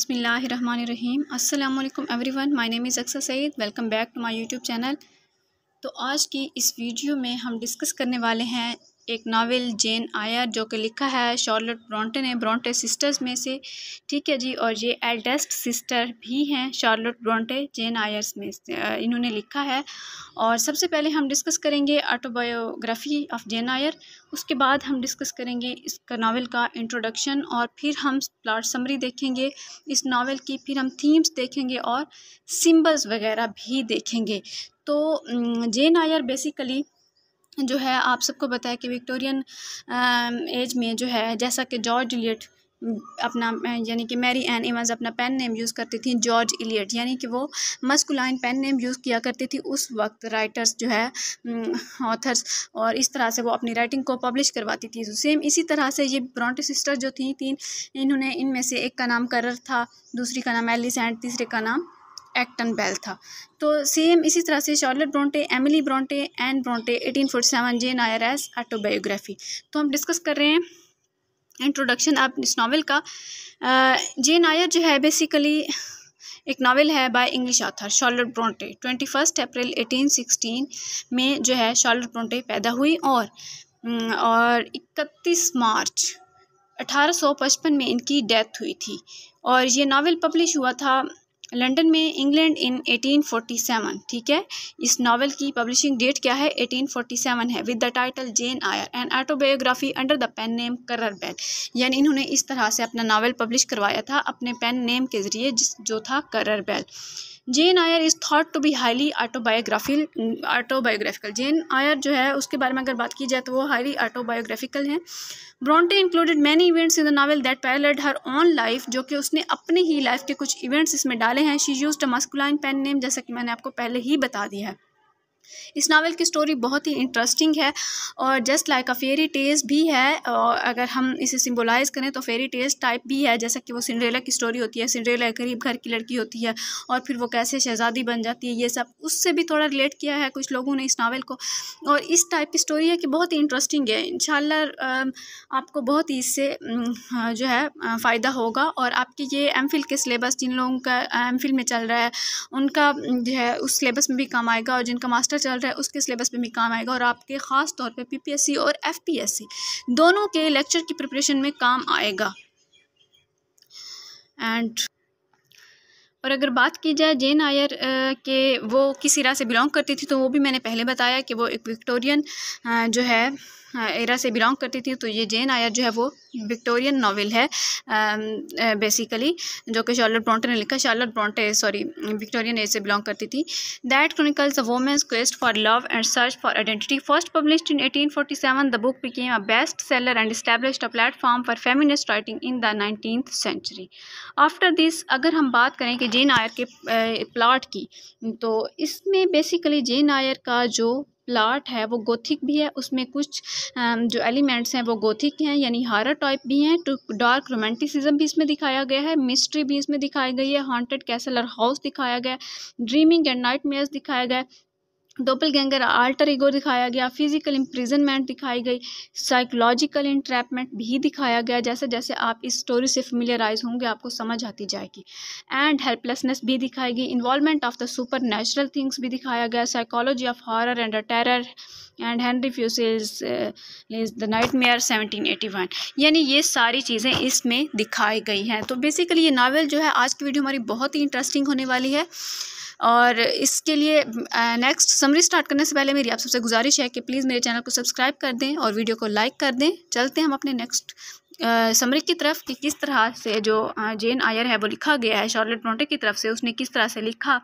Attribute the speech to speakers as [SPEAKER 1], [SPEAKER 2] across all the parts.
[SPEAKER 1] बसमीम् अल्लाम everyone my name is Aksar Saeed welcome back to my YouTube channel तो आज की इस वीडियो में हम डिस्कस करने वाले हैं एक नावल जेन आयर जो कि लिखा है शार्लट ब्रॉन्टे ने ब्रॉन्टे सिस्टर्स में से ठीक है जी और ये एल्डेस्ट सिस्टर भी हैं शार्लट ब्रॉन्टे जेन आयर्स में से इन्होंने लिखा है और सबसे पहले हम डिस्कस करेंगे ऑटोबायोग्राफी ऑफ जेन आयर उसके बाद हम डिस्कस करेंगे इस नावल का इंट्रोडक्शन और फिर हम प्लाट समरी देखेंगे इस नावल की फिर हम थीम्स देखेंगे और सिम्बल्स वगैरह भी देखेंगे तो जेन आयर बेसिकली जो है आप सबको पता है कि विक्टोरियन एज में जो है जैसा कि जॉर्ज इलियट अपना यानी कि मैरी एन एम अपना पेन नेम यूज़ करती थी जॉर्ज इलियट यानी कि वो मस्कुलाइन पेन नेम यूज़ किया करती थी उस वक्त राइटर्स जो है ऑथर्स और इस तरह से वो अपनी राइटिंग को पब्लिश करवाती थी तो सेम इसी तरह से ये ब्रॉन्टे सिस्टर जो थी तीन इन्होंने इनमें से एक का नाम करर था दूसरी का नाम एलिस एंड तीसरे का नाम एक्टन बेल था तो सेम इसी तरह से Charlotte Bronte Emily Bronte and Bronte 1847 Jane Eyre as autobiography तो हम डिस्कस कर रहे हैं इंट्रोडक्शन आप इस नावल का जे नायर जो है बेसिकली एक नावल है by English author Charlotte Bronte twenty first April eighteen sixteen में जो है शॉर्लेट ब्रोंटे पैदा हुई और और इकतीस मार्च 1855 में इनकी डेथ हुई थी और ये नावल पब्लिश हुआ था लंदन में इंग्लैंड इन 1847 ठीक है इस नावल की पब्लिशिंग डेट क्या है 1847 है with the title Jane Eyre and autobiography under the pen name Currer Bell यानी इन्होंने इस तरह से अपना नावल पब्लिश करवाया था अपने पेन नेम के ज़रिए जिस जो था Currer Bell Jane Eyre is thought to be highly autobiography autobiographical Jane Eyre जो है उसके बारे में अगर बात की जाए तो वो हाईली आटोबायोग्राफिकल हैं Bronte included many events in the novel that paralleled her own life जो कि उसने अपने ही लाइफ के कुछ इवेंट्स इसमें डाले हैं she use a masculine pen name जैसा कि मैंने आपको पहले ही बता दिया है इस नावल की स्टोरी बहुत ही इंटरेस्टिंग है और जस्ट लाइक अ फेरी टेस्ट भी है और अगर हम इसे सिम्बोलाइज़ करें तो फेरी टेस्ट टाइप भी है जैसा कि वो सिंड्रेला की स्टोरी होती है सिंड्रेला एक गरीब घर की लड़की होती है और फिर वो कैसे शहज़ादी बन जाती है ये सब उससे भी थोड़ा रिलेट किया है कुछ लोगों ने इस नावल को और इस टाइप की स्टोरी है कि बहुत ही इंटरेस्टिंग है इन आपको बहुत ही इससे हाँ, जो है फ़ायदा होगा और आपके ये एम के सिलेबस जिन लोगों का एम में चल रहा है उनका जो है उस सिलेबस में भी काम आएगा और जिनका मास्टर चल रहा है उसके सिलेबस पे भी काम आएगा और आपके ख़ास तौर पे पीपीएससी और एफपीएससी दोनों के लेक्चर की प्रिपरेशन में काम आएगा एंड और अगर बात की जाए जेन आयर के वो किस इरा से बिलोंग करती थी तो वो भी मैंने पहले बताया कि वो एक विक्टोरियन जो है हाँ, एरा से बिलोंग करती थी तो ये जेन आयर जो है वो विक्टोरियन नावल है बेसिकली जो कि शार्लोट ब्रॉन्टे ने लिखा Charlotte Bronte sorry Victorian age से बिलोंग करती थी that chronicles a woman's quest for love and search for identity first published in eighteen seven the book became a best seller and established a platform for feminist writing in the nineteen century after this अगर हम बात करें कि जेन आयर के plot की तो इसमें basically जेन आयर का जो प्लाट है वो गोथिक भी है उसमें कुछ जो एलिमेंट्स हैं वो गोथिक हैं यानी हारा टाइप भी हैं टू डार्क रोमांटिसिज्म भी इसमें दिखाया गया है मिस्ट्री भी इसमें दिखाई गई है हॉन्टेड कैसल और हाउस दिखाया गया है ड्रीमिंग एंड नाइट दिखाया गया डोपल गैंगर आल्टर ईगो दिखाया गया फिजिकल इम्प्रिजनमेंट दिखाई गई साइकोलॉजिकल इंट्रैपमेंट भी दिखाया गया जैसे जैसे आप इस स्टोरी से फेमिलियराइज होंगे आपको समझ आती जाएगी एंड हेल्पलेसनेस भी दिखाई गई involvement of the super natural things भी दिखाया गया psychology of horror and terror and Henry Fuseli's is the nightmare seventeen eighty one यानी ये सारी चीज़ें इसमें दिखाई गई हैं तो बेसिकली ये नावल जो है आज की वीडियो हमारी बहुत ही इंटरेस्टिंग होने वाली है और इसके लिए नेक्स्ट समरी स्टार्ट करने से पहले मेरी आप सबसे गुजारिश है कि प्लीज़ मेरे चैनल को सब्सक्राइब कर दें और वीडियो को लाइक कर दें चलते हैं हम अपने नेक्स्ट समरी की तरफ कि किस तरह से जो जेन आयर है वो लिखा गया है शॉर्लेट ब्रोंटे की तरफ से उसने किस तरह से लिखा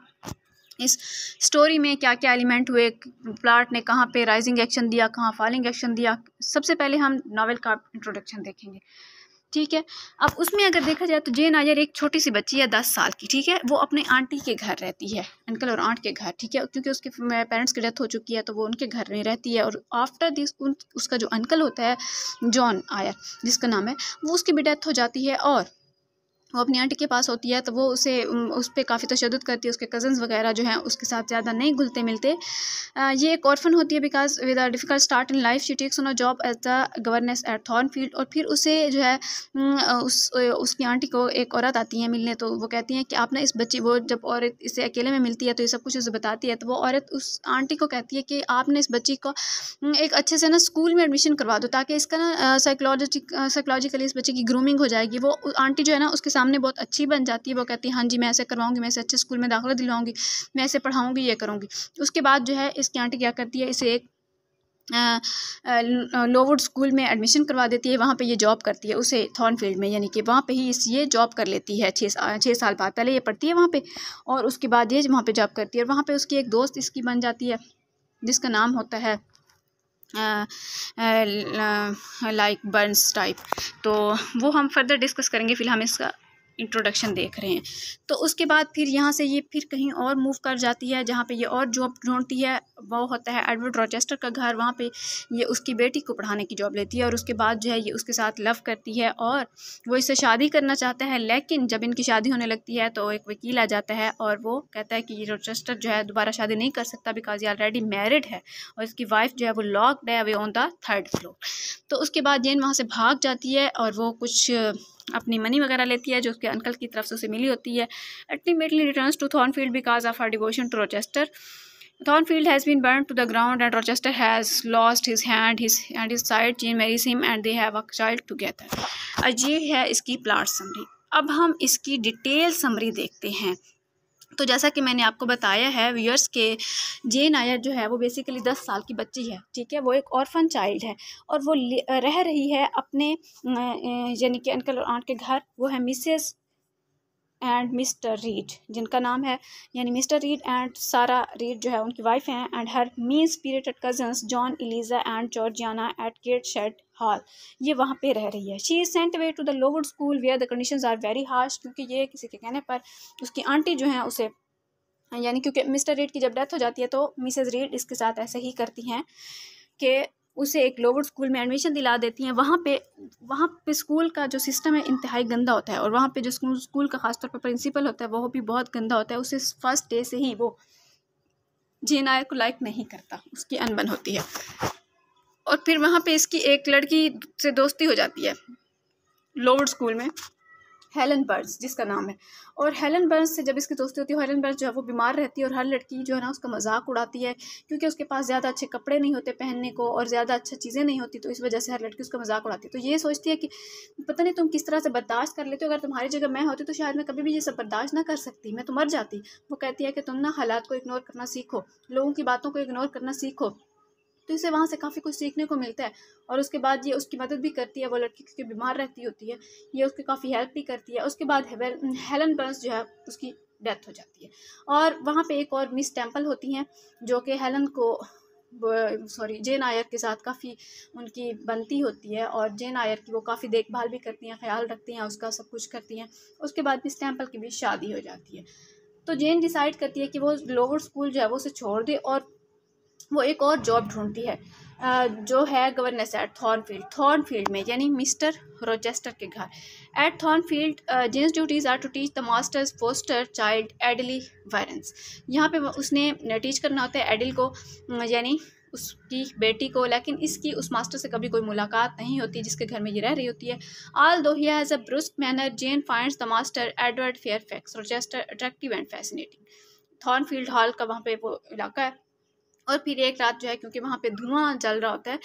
[SPEAKER 1] इस स्टोरी में क्या क्या एलिमेंट हुए प्लाट ने कहाँ पे राइजिंग एक्शन दिया कहाँ फॉलिंग एक्शन दिया सबसे पहले हम नावल का इंट्रोडक्शन देखेंगे ठीक है अब उसमें अगर देखा जाए तो जेन आयर एक छोटी सी बच्ची है दस साल की ठीक है वो अपने आंटी के घर रहती है अंकल और आंट के घर ठीक है क्योंकि उसके पेरेंट्स की डेथ हो चुकी है तो वो उनके घर में रहती है और आफ्टर दिस उन उसका जो अंकल होता है जॉन आयर जिसका नाम है वो उसकी भी डेथ हो जाती है और वो अपनी आंटी के पास होती है तो वो उसे उस पर काफ़ी तशद करती है उसके कज़न्स वगैरह जो हैं उसके साथ ज़्यादा नहीं घुलते मिलते आ, ये एक औरफन होती है because with a difficult start in life she takes on a job as the governess at Thornfield और फिर उसे जो है उस उसकी आंटी को एक औरत आती है मिलने तो वो कहती हैं कि आप ना इस बच्ची वो जब औरत इसे अकेले में मिलती है तो ये सब कुछ उसे बताती है तो वो औरत उस आंटी को कहती है कि आपने इस बच्ची को एक अच्छे से ना स्कूल में एडमिशन करवा दो ताकि इसका ना साइकोलॉजी साइकोलॉजिकली इस बच्चे की ग्रूमिंग हो जाएगी वो आंटी जो है ना उसके सामने बहुत अच्छी बन जाती है वो कहती है हाँ जी मैं ऐसे करवाऊँगी मैं इसे अच्छे स्कूल में दाखिला दिलाऊँगी मैं ऐसे पढ़ाऊँगी ये करूँगी उसके बाद जो है इसकी आंटी क्या करती है इसे एक लोवुड स्कूल में एडमिशन करवा देती है वहाँ पे ये जॉब करती है उसे थॉर्नफील्ड में यानी कि वहाँ पे ही इस ये जॉब कर लेती है छः सा, छः साल बाद पहले ये पढ़ती है वहाँ पे और उसके बाद ये वहाँ पे जॉब करती है और वहाँ पे उसकी एक दोस्त इसकी बन जाती है जिसका नाम होता है लाइक बर्न्स टाइप तो वो हम फर्दर डिस्कस करेंगे फिलहाल इसका इंट्रोडक्शन देख रहे हैं तो उसके बाद फिर यहाँ से ये फिर कहीं और मूव कर जाती है जहाँ पे ये और जॉब ढूंढती है वो होता है एडवर्ड रॉचेस्टर का घर वहाँ पे ये उसकी बेटी को पढ़ाने की जॉब लेती है और उसके बाद जो है ये उसके साथ लव करती है और वो इससे शादी करना चाहता है लेकिन जब इनकी शादी होने लगती है तो एक वकील आ जाता है और वो कहता है कि ये रोचेस्टर जो है दोबारा शादी नहीं कर सकता बिकॉज ये ऑलरेडी मैरिड है और इसकी वाइफ जो है वो लॉकड है away on the third floor तो उसके बाद जेन वहाँ से भाग जाती है और वो कुछ अपनी मनी वगैरह लेती है जो उसके अंकल की तरफ से उसे मिली होती है ultimately returns to Thornfield because of her devotion to Rochester Thornfield has been burned to the ground and Rochester has lost his hand his and his side Jean marries him and they have a child together. और ये है इसकी plot summary अब हम इसकी detail summary देखते हैं तो जैसा कि मैंने आपको बताया है व्यूअर्स के जेन आयर जो है वो बेसिकली दस साल की बच्ची है ठीक है वो एक ऑर्फन चाइल्ड है और वो रह रही है अपने यानी कि अंकल और आंट के घर वो है मिसेस एंड मिस्टर रीड जिनका नाम है यानी mister Reed and Sarah Reed जो है उनकी वाइफ हैं and her mean spirited cousins John Eliza and Georgiana at Gateshead hall ये वहाँ पे रह रही है she is sent away to the lower school where the conditions are very harsh क्योंकि ये किसी के कहने पर उसकी आंटी जो है उसे यानी क्योंकि मिस्टर रीड की जब डेथ हो जाती है तो मिसेज रीड इसके साथ ऐसे ही करती हैं कि उसे एक लोअर स्कूल में एडमिशन दिला देती हैं वहाँ पे वहाँ पे स्कूल का जो सिस्टम है इंतहाई गंदा होता है और वहाँ पे जो स्कूल स्कूल का खासतौर पर प्रिंसिपल होता है वो भी बहुत गंदा होता है उसे फर्स्ट डे से ही वो जे नायर को लाइक नहीं करता उसकी अनबन होती है और फिर वहाँ पे इसकी एक लड़की से दोस्ती हो जाती है लोअर स्कूल में हेलन बर्न्स जिसका नाम है और हेलन बर्न्स से जब इसकी दोस्ती होती है हेलन बर्न्स जो है वो बीमार रहती है और हर लड़की जो है ना उसका मजाक उड़ाती है क्योंकि उसके पास ज़्यादा अच्छे कपड़े नहीं होते पहनने को और ज़्यादा अच्छा चीज़ें नहीं होती तो इस वजह से हर लड़की उसका मजाक उड़ाती है तो ये सोचती है कि पता नहीं तुम किस तरह से बर्दाश्त कर लेते हो अगर तुम्हारी जगह मैं होती तो शायद मैं कभी भी ये सब बर्दाश्त ना कर सकती मैं तो मर जाती वो कहती है कि तुम ना हालात को इग्नोर करना सीखो लोगों की बातों को इग्नोर करना सीखो तो इसे वहाँ से काफ़ी कुछ सीखने को मिलता है और उसके बाद ये उसकी मदद भी करती है वो लड़की क्योंकि बीमार रहती होती है ये उसकी काफ़ी हेल्प भी करती है उसके बाद हेलन बर्न्स जो है उसकी डेथ हो जाती है और वहाँ पे एक और मिस टेम्पल होती हैं जो कि हेलन को सॉरी जेन आयर के साथ काफ़ी उनकी बनती होती है और जेन आयर की वो काफ़ी देखभाल भी करती हैं ख्याल रखती हैं उसका सब कुछ करती हैं उसके बाद मिस टेम्पल की भी शादी हो जाती है तो जेन डिसाइड करती है कि वो लोअर स्कूल जो है वो उसे छोड़ दे और वो एक और जॉब ढूंढती है जो है गवर्नेस एट थॉर्नफील्ड थॉर्नफील्ड में यानी मिस्टर रोचेस्टर के घर एट थॉर्नफील्ड जिन्स duties are to teach the master's foster child Adele Varens यहाँ पे उसने टीच करना होता है एडिल को यानी उसकी बेटी को लेकिन इसकी उस मास्टर से कभी कोई मुलाकात नहीं होती जिसके घर में ये रह रही होती है although he has a brusque manner Jane finds the master Edward Fairfax Rochester attractive and fascinating Thornfield Hall का वहाँ पे वो इलाका है और फिर एक रात जो है क्योंकि वहाँ पे धुआं जल रहा होता है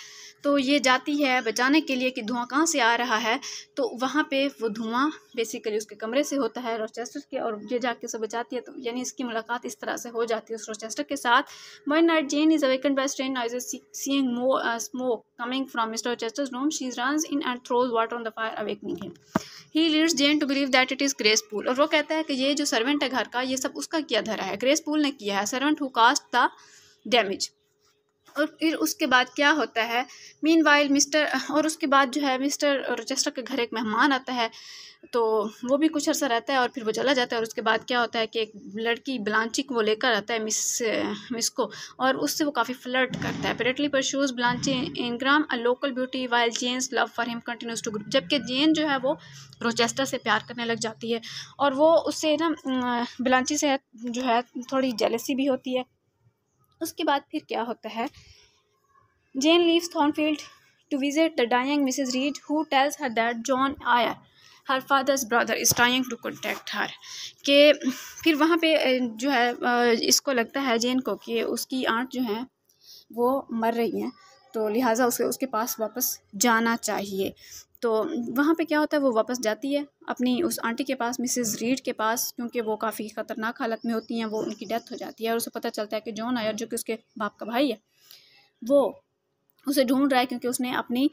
[SPEAKER 1] तो ये जाती है बचाने के लिए कि धुआं कहाँ से आ रहा है तो वहाँ पे वो धुआं बेसिकली उसके कमरे से होता है रोचेस्टर के और ये जाके उसे बचाती है तो यानी इसकी मुलाकात इस तरह से हो जाती है उस रोचेस्टर के साथ one night Jane is awaken by strange noise seeing more smoke coming from Mister Rochester room she run in and throws water on the fire awakening him he leads Jane to believe that it is Grace Poole और वो कहता है कि ये जो servant है घर का ये सब उसका किया धरा है ग्रेस पुल ने किया है सर्वेंट हु कास्ट था डैमेज और फिर उसके बाद क्या होता है मीन वाइल मिस्टर और उसके बाद जो है मिस्टर रजिस्टर के घर एक मेहमान आता है तो वो भी कुछ अर्सा रहता है और फिर वो चला जाता है और उसके बाद क्या होता है कि एक लड़की ब्लांची को वो लेकर आता है मिस मिस को और उससे वो काफ़ी फ्लर्ट करता है apparently pursues Blanche Ingram a local beauty while Jane's love for him continues to grow जबकि जेन जो है वो रोचेस्टर से प्यार करने लग जाती है और वो उससे ना ब्लांची से जो है थोड़ी जेलसी भी होती है उसके बाद फिर क्या होता है Jane leave Thornfield to visit the dying Mrs Reed who tells her that John Eyre her father's brother is trying to contact her के फिर वहाँ पर जो है इसको लगता है जेन को कि उसकी आंट जो हैं वो मर रही हैं तो लिहाजा उसे उसके पास वापस जाना चाहिए तो वहाँ पे क्या होता है वो वापस जाती है अपनी उस आंटी के पास मिसेस रीड के पास क्योंकि वो काफ़ी ख़तरनाक हालत में होती हैं वो उनकी डेथ हो जाती है और उसे पता चलता है कि जॉन आयर जो कि उसके बाप का भाई है वो उसे ढूंढ रहा है क्योंकि उसने अपनी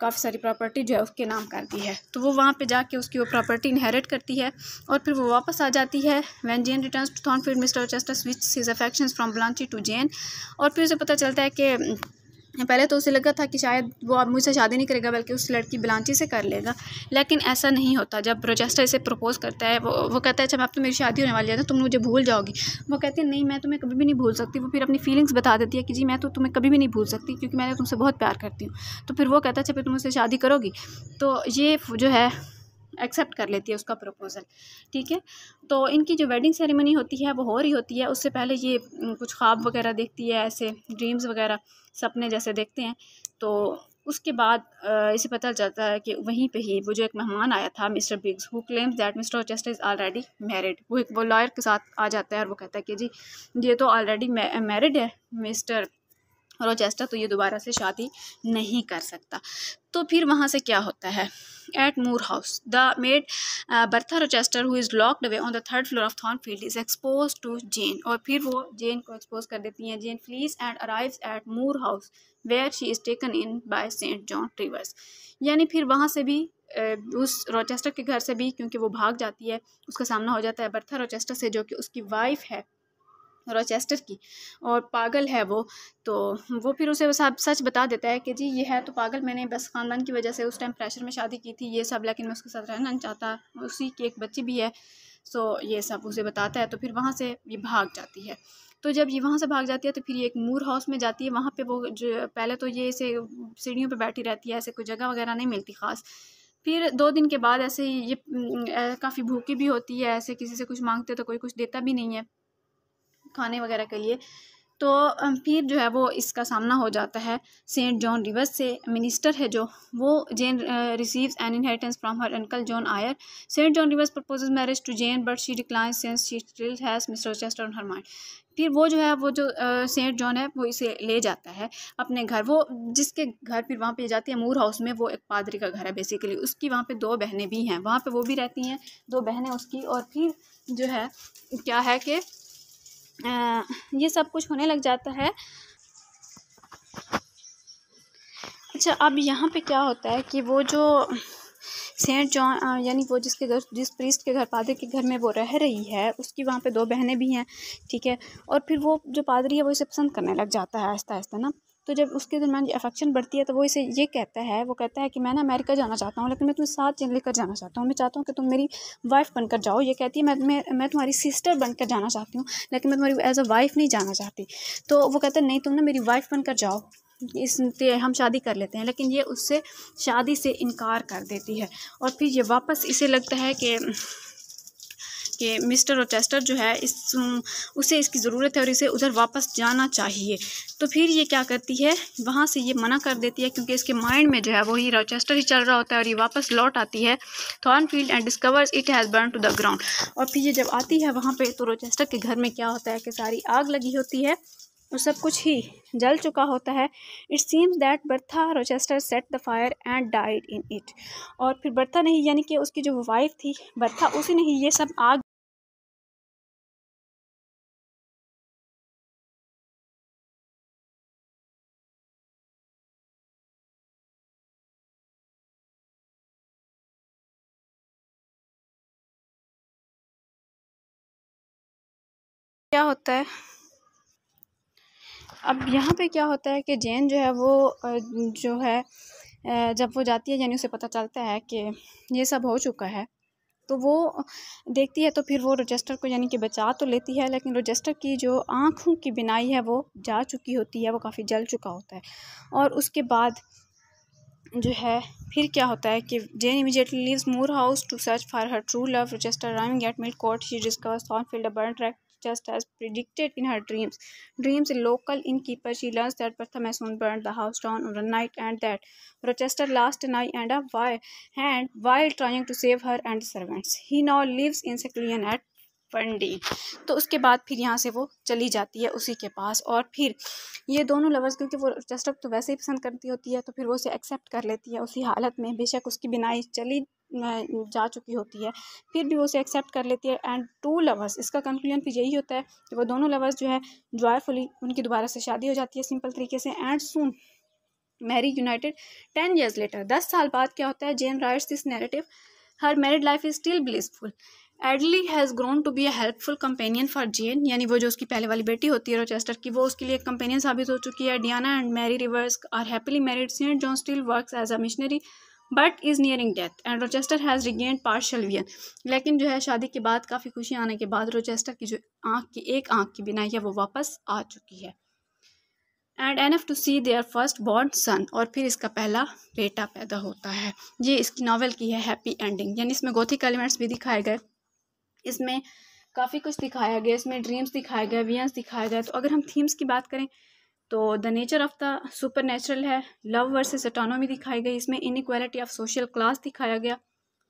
[SPEAKER 1] काफ़ी सारी प्रॉपर्टी जो है उसके नाम कर दी है तो वो वहाँ पे जाके उसकी वो प्रॉपर्टी इनहेरिट करती है और फिर वो वापस आ जाती है when Jane return to Thornfield Mister Rochester switch his affection from Blanche to Jane और फिर उसे पता चलता है कि पहले तो उसे लगा था कि शायद वो अब मुझसे शादी नहीं करेगा बल्कि उस लड़की बिलानची से कर लेगा लेकिन ऐसा नहीं होता जब रोचेस्टर इसे प्रपोज़ करता है वो वो कहता है अच्छा मैं तो मेरी शादी होने वाली है तो तुम मुझे भूल जाओगी वो कहती है नहीं मैं तुम्हें कभी भी नहीं भूल सकती वो फिर अपनी फीलिंग्स बता देती है कि जी मैं तो तुम्हें कभी भी नहीं भूल सकती क्योंकि मैंने तुमसे बहुत प्यार करती हूँ तो फिर वो कहता है अच्छा फिर तुम उससे शादी करोगी तो ये जो है एक्सेप्ट कर लेती है उसका प्रपोज़ल ठीक है तो इनकी जो वेडिंग सेरेमनी होती है वो हो रही होती है उससे पहले ये कुछ ख्वाब वगैरह देखती है ऐसे ड्रीम्स वगैरह सपने जैसे देखते हैं तो उसके बाद इसे पता चलता है कि वहीं पे ही वो जो एक मेहमान आया था Mister Briggs who claims that Mister Rochester is already married वो एक वो लॉयर के साथ आ जाता है और वो कहता है कि जी ये तो ऑलरेडी मैरिड है मिस्टर रोचेस्टर तो ये दोबारा से शादी नहीं कर सकता तो फिर वहाँ से क्या होता है at Moor House the mad Bertha Rochester who is locked away on the third floor of Thornfield is expose to Jane और फिर वो जेन को एक्सपोज कर देती हैं Jane flees and arrives at Moor House where she is taken in by Saint John Rivers यानी फिर वहाँ से भी uh, उस रोचेस्टर के घर से भी क्योंकि वो भाग जाती है उसका सामना हो जाता है बर्था रोचेस्टर से जो कि उसकी वाइफ है रोचेस्टर की और पागल है वो तो वो फिर उसे सब सच बता देता है कि जी ये है तो पागल मैंने बस ख़ानदान की वजह से उस टाइम प्रेशर में शादी की थी ये सब लेकिन मैं उसके साथ रहना नहीं चाहता उसी की एक बच्ची भी है सो ये सब उसे बताता है तो फिर वहाँ से ये भाग जाती है तो जब ये वहाँ से भाग जाती है तो फिर ये एक मूर हाउस में जाती है वहाँ पे वो जो पहले तो ये इसे सीढ़ियों पे बैठी रहती है ऐसे कोई जगह वगैरह नहीं मिलती ख़ास फिर दो दिन के बाद ऐसे ये काफ़ी भूखी भी होती है ऐसे किसी से कुछ मांगते तो कोई कुछ देता भी नहीं है खाने वगैरह के लिए तो फिर जो है वो इसका सामना हो जाता है सेंट जॉन रिवर्स से मिनिस्टर है जो वो Jane receives an inheritance from her uncle John Eyre Saint John Rivers proposes marriage to Jane but she decline since she still has Mister Rochester on her mind फिर वो जो है वो जो सेंट जॉन है वो इसे ले जाता है अपने घर वो जिसके घर फिर वहाँ पे जाती है मूर हाउस में वो एक पादरी का घर है बेसिकली उसकी वहाँ पे दो बहनें भी हैं वहाँ पे वो भी रहती हैं दो बहनें उसकी और फिर जो है क्या है कि आ, ये सब कुछ होने लग जाता है अच्छा अब यहाँ पे क्या होता है कि वो जो सेंट जॉन यानी वो जिसके घर जिस प्रीस्ट के घर पादरी के घर में वो रह रही है उसकी वहाँ पे दो बहनें भी हैं ठीक है और फिर वो जो पादरी है वो इसे पसंद करने लग जाता है आहिस्ता आहिस्ता ना तो जब उसके दरमियान अफेक्शन बढ़ती है तो वो इसे ये कहता है वो कहता है कि मैं ना अमेरिका जाना चाहता हूँ लेकिन मैं तुम्हें साथ लेकर जाना चाहता हूँ मैं चाहता हूँ कि तुम मेरी वाइफ बनकर जाओ ये कहती है मैं मैं, मैं तुम्हारी सिस्टर बनकर जाना चाहती हूँ लेकिन मैं तुम्हारी एज अ वाइफ नहीं जाना चाहती तो वो कहता है नहीं तुम ना मेरी वाइफ बनकर जाओ इस हम शादी कर लेते हैं लेकिन ये उससे शादी से इनकार कर देती है और फिर ये वापस इसे लगता है कि कि मिस्टर रोचेस्टर जो है इस उसे इसकी ज़रूरत है और इसे उधर वापस जाना चाहिए तो फिर ये क्या करती है वहाँ से ये मना कर देती है क्योंकि इसके माइंड में जो है वही रोचेस्टर ही चल रहा होता है और ये वापस लौट आती है Thornfield and discovers it has burn to the ground और फिर ये जब आती है वहाँ पर तो रोचेस्टर के घर में क्या होता है कि सारी आग लगी होती है और सब कुछ ही जल चुका होता है it seems that Bertha Rochester set the fire and died in it और फिर बर्था नहीं यानी कि उसकी जो वाइफ थी बर्था उसी ने ही ये सब आग क्या होता है अब यहाँ पे क्या होता है कि जैन जो है वो जो है जब वो जाती है यानी उसे पता चलता है कि ये सब हो चुका है तो वो देखती है तो फिर वो रजिस्टर को यानी कि बचा तो लेती है लेकिन रजिस्टर की जो आँखों की बिनाई है वो जा चुकी होती है वो काफ़ी जल चुका होता है और उसके बाद जो है फिर क्या होता है कि Jane immediately leaves Moor House to search for her true love register rhyming at Millcote she discovers Thornfield burn track just as predicted in her dreams. Dreams local innkeeper, she learns that Pratham has soon burned the house down on a night and that Rochester last night and a while and while trying to save her and the servants. He now lives in seclusion at Ferndean तो उसके बाद फिर यहाँ से वो चली जाती है उसी के पास और फिर ये दोनों लवर्स क्योंकि वो जस्टअप तो वैसे ही पसंद करती होती है तो फिर वो उसे एक्सेप्ट कर लेती है उसी हालत में बेशक उसकी बिनाई चली जा चुकी होती है फिर भी वो उसे एक्सेप्ट कर लेती है एंड टू लवर्स इसका कंक्लूजन फिर यही होता है कि वो दोनों लवर्स जो है जॉयफुली उनकी दोबारा से शादी हो जाती है सिंपल तरीके से and soon marry united ten years later दस साल बाद क्या होता है Jane writes this narrative her married life is still blissful Adele has grown to be a helpful companion for Jane यानी वो जो उसकी पहले वाली बेटी होती है रोचेस्टर की वो उसके लिए एक कंपेनियन साबित हो चुकी है Diana and Mary Rivers are happily married Saint John still works as a missionary but is nearing death and Rochester has regained partial vision लेकिन जो है शादी के बाद काफ़ी खुशी आने के बाद रोचेस्टर की जो आँख की एक आँख की बिनाई है वो वापस आ चुकी है and if to see their firstborn son और फिर इसका पहला बेटा पैदा होता है ये इसकी नावल की है हैप्पी एंडिंग यानी इसमें गोथिक एलिमेंट्स भी दिखाए गए इसमें काफ़ी कुछ दिखाया गया इसमें ड्रीम्स दिखाए गए वियंस दिखाए गए तो अगर हम थीम्स की बात करें तो the nature of the super supernatural है लव वर्सेस अटोनॉमी दिखाई गई इसमें इनक्वालिटी ऑफ सोशल क्लास दिखाया गया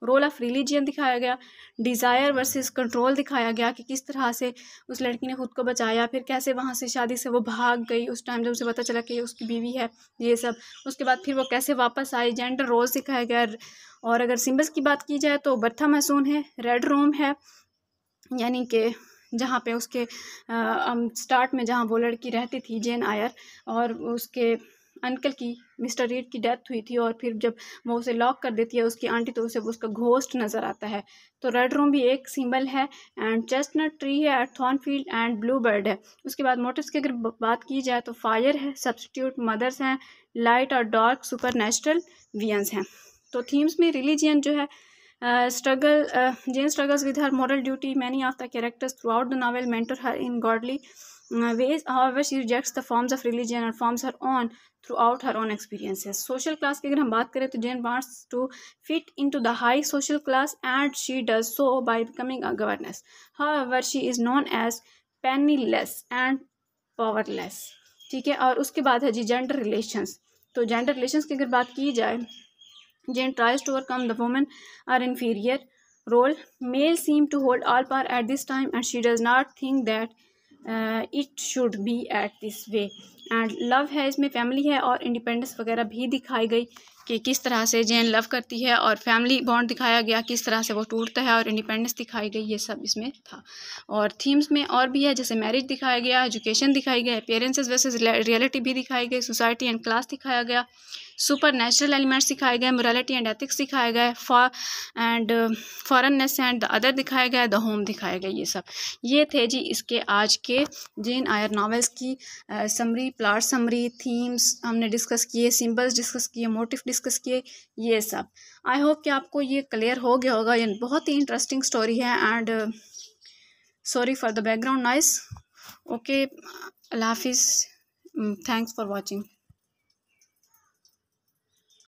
[SPEAKER 1] रोल ऑफ रिलीजियन दिखाया गया डिज़ायर वर्सेस कंट्रोल दिखाया गया कि किस तरह से उस लड़की ने खुद को बचाया फिर कैसे वहाँ से शादी से वो भाग गई उस टाइम जब उसे पता चला कि उसकी बीवी है ये सब उसके बाद फिर वो कैसे वापस आई जेंडर रोल दिखाया गया और अगर सिम्बल्स की बात की जाए तो बर्था महसून है रेड रूम है यानी कि जहाँ पे उसके स्टार्ट में जहाँ वो लड़की रहती थी जेन आयर और उसके अंकल की मिस्टर रीड की डेथ हुई थी और फिर जब वो उसे लॉक कर देती है उसकी आंटी तो उसे उसका घोस्ट नज़र आता है तो रेड रूम भी एक सिंबल है एंड चेस्टनट ट्री है at Thornfield and blue bird है उसके बाद मोटर्स की अगर बात की जाए तो फायर है सब्सटीट्यूट मदर्स हैं लाइट और डार्क सुपर नेचुरल वियंस हैं तो थीम्स में रिलीजियन जो है struggle Jane struggles with her moral duty many of the characters throughout the novel mentor her in godly ways however she rejects the forms of religion and forms her own throughout her own experiences social class की अगर हम बात करें तो Jane wants to fit in to the high social class and she does so by becoming a governess ever she is known as penniless and powerless ठीक है और उसके बाद है जी जेंडर रिलेशंस तो जेंडर रिलेशन्स की अगर बात की जाए Jane tries to overcome the women are inferior role male seem to hold all power at this time and she does not think that it should be at this way and love है इसमें family है और independence वगैरह भी दिखाई गई कि किस तरह से जैन लव करती है और फैमिली बॉन्ड दिखाया गया किस तरह से वो टूटता है और इंडिपेंडेंस दिखाई गई ये सब इसमें था और थीम्स में और भी है जैसे मैरिज दिखाया गया एजुकेशन दिखाई गया अपेयरेंसेज वैसे रियलिटी भी दिखाई गई सोसाइटी एंड क्लास दिखाया गया सुपर नेचुरल एलिमेंट्स सिखाए गए मोरालिटी एंड एथिक्स सिखाए गए for and forgiveness and the other दिखाए गए द होम दिखाए गए ये सब ये थे जी इसके आज के जेन आयर नावल्स की समरी प्लाट समरी थीम्स हमने डिस्कस किए सिम्बल्स डिस्कस किए मोटिव डिस्कस किए ये सब आई होप कि आपको ये क्लियर हो गया होगा ये बहुत ही इंटरेस्टिंग स्टोरी है and sorry for the background noise okay Allah हाफिज़ थैंक्स फॉर वॉचिंग